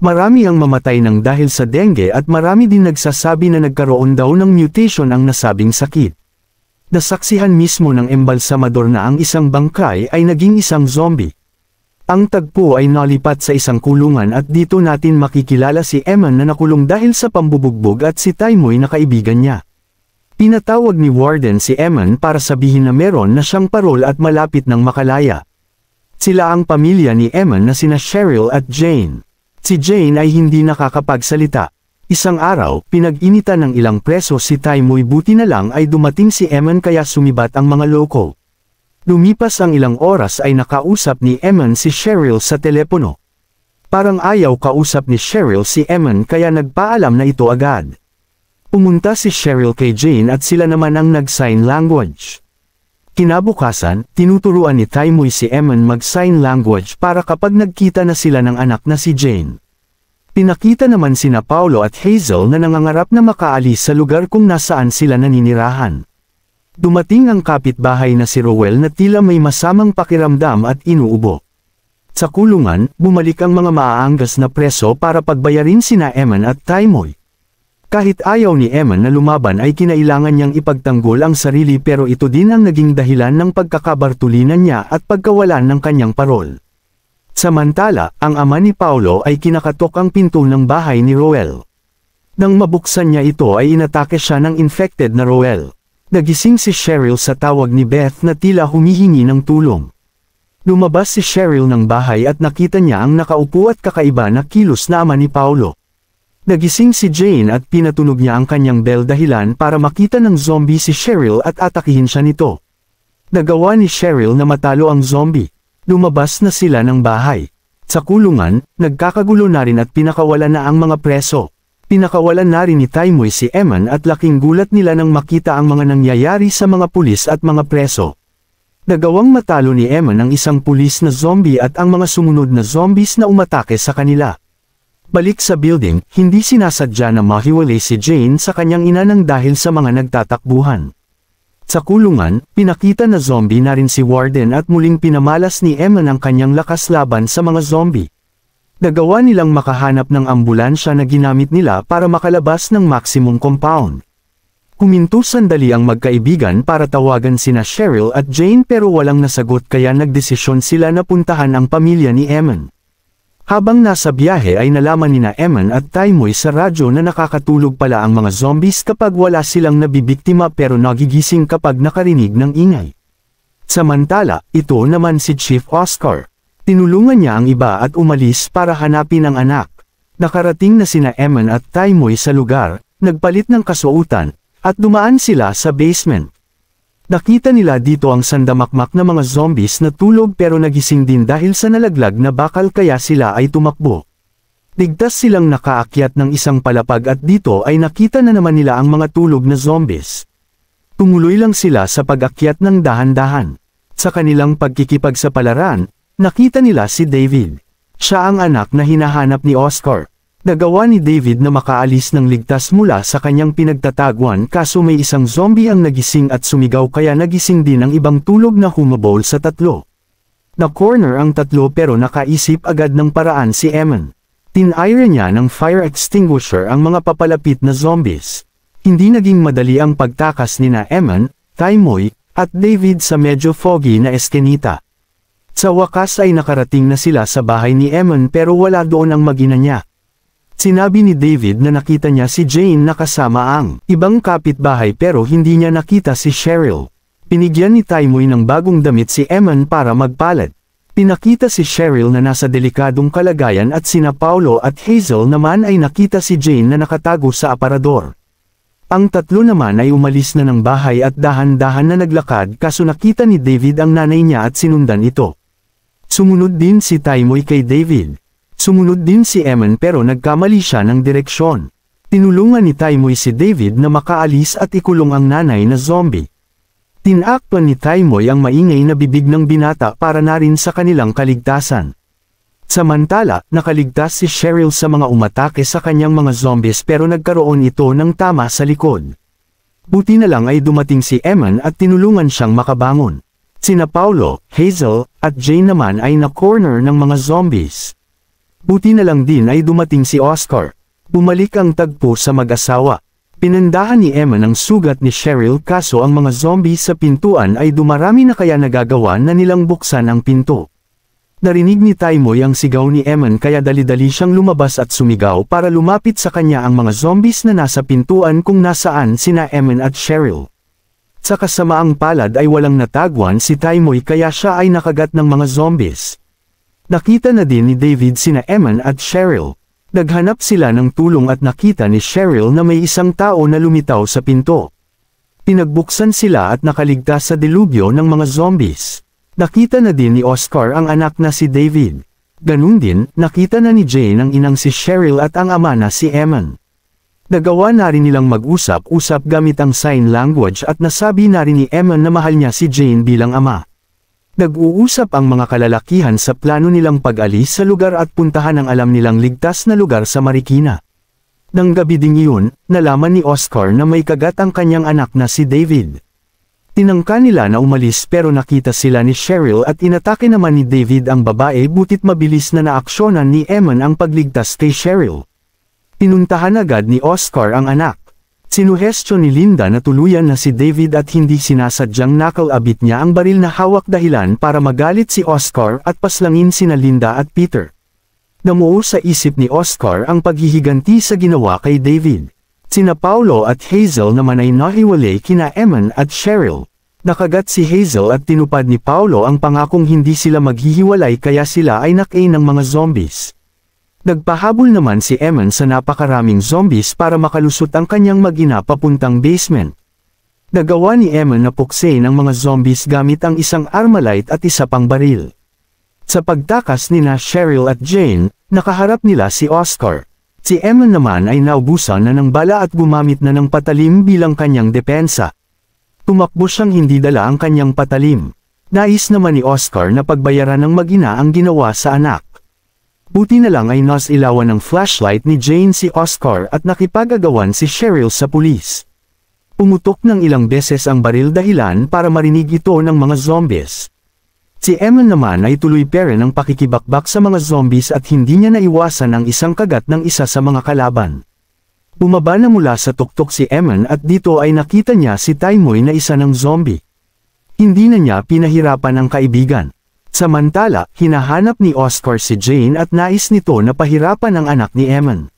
Marami ang mamatay ng dahil sa dengue at marami din nagsasabi na nagkaroon daw ng mutation ang nasabing sakit. Nasaksihan mismo ng embalsamador na ang isang bangkay ay naging isang zombie. Ang tagpo ay nalipat sa isang kulungan at dito natin makikilala si Eman na nakulong dahil sa pambubugbog at si Taimoy na kaibigan niya. Pinatawag ni Warden si Eman para sabihin na meron na siyang parol at malapit ng makalaya. Sila ang pamilya ni Eman na sina Cheryl at Jane. Si Jane ay hindi nakakapagsalita. Isang araw, pinag-initan ng ilang preso si Taimoy buti na lang ay dumating si Eman kaya sumibat ang mga loko. Lumipas ang ilang oras ay nakausap ni Eman si Cheryl sa telepono. Parang ayaw kausap ni Cheryl si Eman kaya nagpaalam na ito agad. Pumunta si Cheryl kay Jane at sila naman ang nag-sign language. Kinabukasan, tinuturuan ni Taimoy si Eman mag-sign language para kapag nagkita na sila ng anak na si Jane. Pinakita naman sina Paolo at Hazel na nangangarap na makaalis sa lugar kung nasaan sila naninirahan. Dumating ang kapitbahay na si Rowell na tila may masamang pakiramdam at inuubo. Sa kulungan, bumalik ang mga maaanggas na preso para pagbayarin sina Eman at Taimoy. Kahit ayaw ni Emma na lumaban ay kinailangan niyang ipagtanggol ang sarili pero ito din ang naging dahilan ng pagkakabartulinan niya at pagkawalan ng kanyang parol. Samantala, ang ama ni Paolo ay kinakatok ang pinto ng bahay ni Roel. Nang mabuksan niya ito ay inatake siya ng infected na Roel. Nagising si Cheryl sa tawag ni Beth na tila humihingi ng tulong. Lumabas si Cheryl ng bahay at nakita niya ang nakaupo at kakaiba na kilos na ama ni Paolo. Nagising si Jane at pinatunog niya ang kanyang bell dahilan para makita ng zombie si Cheryl at atakihin siya nito. Nagawa ni Cheryl na matalo ang zombie. Lumabas na sila ng bahay. Sa kulungan, nagkakagulo na rin at pinakawalan na ang mga preso. Pinakawalan na rin ni Taimoy si Eman at laking gulat nila nang makita ang mga nangyayari sa mga pulis at mga preso. Nagawang matalo ni Eman ang isang pulis na zombie at ang mga sumunod na zombies na umatake sa kanila. Balik sa building, hindi sinasadya na mahiwalay si Jane sa kanyang ina ng dahil sa mga nagtatakbuhan. Sa kulungan, pinakita na zombie na rin si Warden at muling pinamalas ni Emma ng kanyang lakas laban sa mga zombie. Nagawa nilang makahanap ng ambulansya na ginamit nila para makalabas ng maximum compound. Kuminto sandali ang magkaibigan para tawagan sina Cheryl at Jane pero walang nasagot kaya nagdesisyon sila na puntahan ang pamilya ni Emma. Habang nasa biyahe ay nalaman ni na Eman at Taimoy sa radyo na nakakatulog pala ang mga zombies kapag wala silang nabibiktima pero nagigising kapag nakarinig ng ingay. Samantala, ito naman si Chief Oscar. Tinulungan niya ang iba at umalis para hanapin ang anak. Nakarating na sina Eman at Taimoy sa lugar, nagpalit ng kasuotan, at dumaan sila sa basement. Nakita nila dito ang sandamakmak na mga zombies na tulog pero nagising din dahil sa nalaglag na bakal kaya sila ay tumakbo. Ligtas silang nakaakyat ng isang palapag at dito ay nakita na naman nila ang mga tulog na zombies. Tumuloy lang sila sa pag-akyat ng dahan-dahan. Sa kanilang pagkikipag sa palaran, nakita nila si David. Siya ang anak na hinahanap ni Oscar. Nagawa ni David na makaalis ng ligtas mula sa kanyang pinagtataguan kaso may isang zombie ang nagising at sumigaw kaya nagising din ang ibang tulog na humabol sa tatlo. Na-corner ang tatlo pero nakaisip agad ng paraan si Tin-iron niya ng fire extinguisher ang mga papalapit na zombies. Hindi naging madali ang pagtakas ni na Eman, Taimoy, at David sa medyo foggy na eskenita. Sa wakas ay nakarating na sila sa bahay ni Eman pero wala doon ang magina niya. Sinabi ni David na nakita niya si Jane na kasama ang ibang kapitbahay pero hindi niya nakita si Cheryl. Pinigyan ni Taimoy ng bagong damit si Eman para magpalit. Pinakita si Cheryl na nasa delikadong kalagayan at sina Paolo at Hazel naman ay nakita si Jane na nakatago sa aparador. Ang tatlo naman ay umalis na ng bahay at dahan-dahan na naglakad kaso nakita ni David ang nanay niya at sinundan ito. Sumunod din si Taimoy kay David. Sumunod din si Eman pero nagkamali siya ng direksyon. Tinulungan ni Taimoy si David na makaalis at ikulong ang nanay na zombie. Tinakpan ni Taimoy ang maingay na bibig ng binata para na rin sa kanilang kaligtasan. Samantala, nakaligtas si Cheryl sa mga umatake sa kanyang mga zombies pero nagkaroon ito ng tama sa likod. Buti na lang ay dumating si Eman at tinulungan siyang makabangon. Sina Paulo, Hazel, at Jane naman ay na-corner ng mga zombies. Buti na lang din ay dumating si Oscar. Bumalik ang tagpo sa mag-asawa. Pinandahan ni Emma ng sugat ni Cheryl kaso ang mga zombie sa pintuan ay dumarami na kaya nagagawa na nilang buksan ang pinto. Narinig ni Taimoy ang sigaw ni Eman kaya dali-dali siyang lumabas at sumigaw para lumapit sa kanya ang mga zombies na nasa pintuan kung nasaan sina Eman at Cheryl. Sa kasamaang palad ay walang natagwan si Taimoy kaya siya ay nakagat ng mga zombies. Nakita na din ni David sina Eman at Cheryl. Naghanap sila ng tulong at nakita ni Cheryl na may isang tao na lumitaw sa pinto. Pinagbuksan sila at nakaligtas sa dilubyo ng mga zombies. Nakita na din ni Oscar ang anak na si David. Ganun din, nakita na ni Jane ang inang si Cheryl at ang ama na si Eman. Nagawa na rin nilang mag-usap-usap gamit ang sign language at nasabi na rin ni Eman na mahal niya si Jane bilang ama. Nag-uusap ang mga kalalakihan sa plano nilang pag-alis sa lugar at puntahan ang alam nilang ligtas na lugar sa Marikina. Nang gabi ding iyon, nalaman ni Oscar na may kagat ang kanyang anak na si David. Tinangka nila na umalis pero nakita sila ni Cheryl at inatake naman ni David ang babae butit mabilis na naaksyonan ni Eman ang pagligtas kay Cheryl. Pinuntahan agad ni Oscar ang anak. Sinuhestyo ni Linda na tuluyan na si David at hindi sinasadyang nakalabit niya ang baril na hawak dahilan para magalit si Oscar at paslangin sina Linda at Peter. Namuo sa isip ni Oscar ang paghihiganti sa ginawa kay David. Sina Paulo at Hazel naman ay nahiwalay kina Eman at Cheryl. Nakagat si Hazel at tinupad ni Paulo ang pangakong hindi sila maghihiwalay kaya sila ay nakain ng mga zombies. Nagpahabol naman si Eman sa napakaraming zombies para makalusot ang kanyang magina papuntang basement. Nagawa ni Eman na pukse ang mga zombies gamit ang isang armalite at isa pang baril. Sa pagtakas ni na Cheryl at Jane, nakaharap nila si Oscar. Si Eman naman ay naubusan na ng bala at gumamit na ng patalim bilang kanyang depensa. Tumakbo siyang hindi dala ang kanyang patalim. Nais naman ni Oscar na pagbayaran ng magina ang ginawa sa anak. Buti na lang ay ilawan ng flashlight ni Jane si Oscar at nakipagagawan si Cheryl sa pulis. Umutok ng ilang beses ang baril dahilan para marinig ito ng mga zombies. Si Emma naman ay tuloy pera ng pakikibakbak sa mga zombies at hindi niya naiwasan ang isang kagat ng isa sa mga kalaban. Bumaba na mula sa tuktok si Eman at dito ay nakita niya si Taimoy na isa ng zombie. Hindi na niya pinahirapan ang kaibigan. Samantala, hinahanap ni Oscar si Jane at nais nito na pahirapan ang anak ni Eman.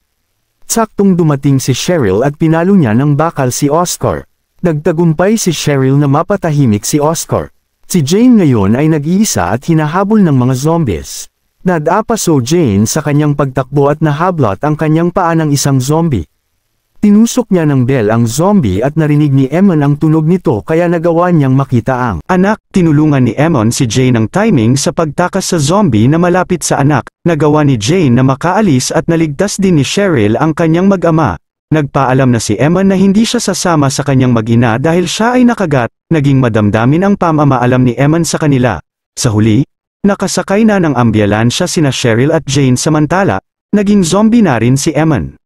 Saktong dumating si Cheryl at pinalo niya ng bakal si Oscar. Nagtagumpay si Cheryl na mapatahimik si Oscar. Si Jane ngayon ay nag-iisa at hinahabol ng mga zombies. Nadapa so Jane sa kanyang pagtakbo at nahablot ang kanyang paa ng isang zombie. Tinusok niya ng bell ang zombie at narinig ni Emon ang tunog nito kaya nagawa niyang makita ang anak. Tinulungan ni Emon si Jane ng timing sa pagtakas sa zombie na malapit sa anak. Nagawa ni Jane na makaalis at naligtas din ni Cheryl ang kanyang mag-ama. Nagpaalam na si Emon na hindi siya sasama sa kanyang mag-ina dahil siya ay nakagat. Naging madamdamin ang pamamaalam ni Emon sa kanila. Sa huli, nakasakay na ng ambulansya sina Cheryl at Jane samantala, naging zombie na rin si Emon.